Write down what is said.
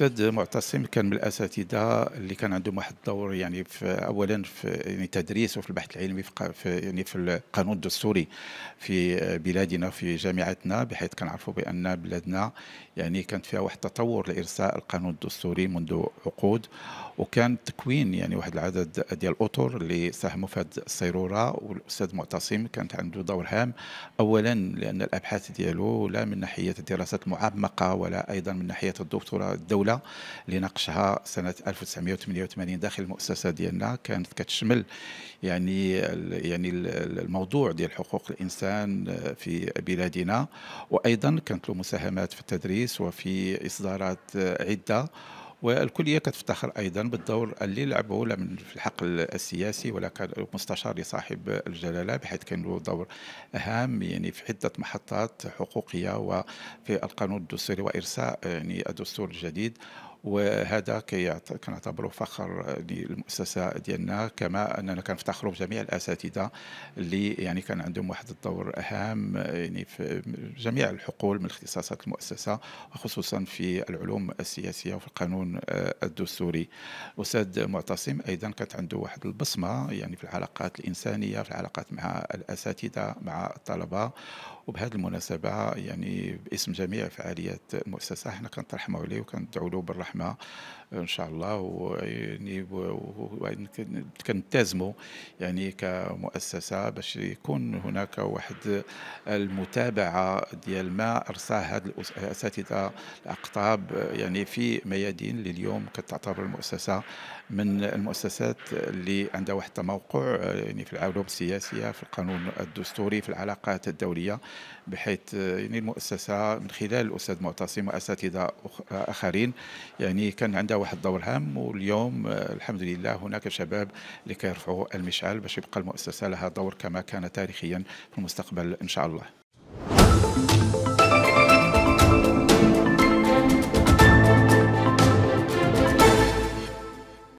الاستاذ معتصم كان من الاساتذه اللي كان عندهم واحد الدور يعني في اولا في يعني تدريس وفي البحث العلمي في, في يعني في القانون الدستوري في بلادنا في جامعتنا بحيث كنعرفوا بان بلادنا يعني كانت فيها واحد التطور لارساء القانون الدستوري منذ عقود وكان تكوين يعني واحد العدد ديال الاطر اللي ساهموا في هذه الصيروره والاستاذ معتصم كانت عنده دور هام اولا لان الابحاث ديالو لا من ناحيه الدراسات المعمقه ولا ايضا من ناحيه الدكتوراه الدوليه الاولى اللي ناقشها سنه 1988 داخل المؤسسه ديالنا كانت كتشمل يعني يعني الموضوع ديال حقوق الانسان آه، في بلادنا وايضا كانت له مساهمات في التدريس وفي اصدارات آه، عده والكليه كتفتخر ايضا بالدور اللي لعبه لا من في الحقل السياسي ولا كمستشار مستشار الجلاله بحيث كان له دور هام يعني في عده محطات حقوقيه وفي القانون الدستوري وارساء يعني الدستور الجديد وهذا كي كنعتبره فخر للمؤسسه ديالنا كما اننا كنفتخروا بجميع الاساتذه اللي يعني كان عندهم واحد الدور هام يعني في جميع الحقول من اختصاصات المؤسسه وخصوصا في العلوم السياسيه وفي القانون آه، الدستوري استاذ معتصم ايضا كانت عنده واحد البصمه يعني في العلاقات الانسانيه في العلاقات مع الاساتذه مع الطلبه وبهذه المناسبة يعني باسم جميع فعاليات المؤسسة احنا كنترحموا عليه وكندعوا له بالرحمة ان شاء الله ويعني كنلتزموا يعني كمؤسسة باش يكون هناك واحد المتابعة ديال ما أرساه هاد الأساتذة الأقطاب يعني في ميادين اللي اليوم كتعتبر المؤسسة من المؤسسات اللي عندها واحد التموقع يعني في العلوم السياسية في القانون الدستوري في العلاقات الدولية بحيث آه، يعني المؤسسه من خلال الاستاذ معتصم واساتذه آه، اخرين يعني كان عندها واحد الدور هام واليوم آه، الحمد لله هناك شباب اللي كيرفعوا المشعل باش يبقى المؤسسه لها دور كما كان تاريخيا في المستقبل ان شاء الله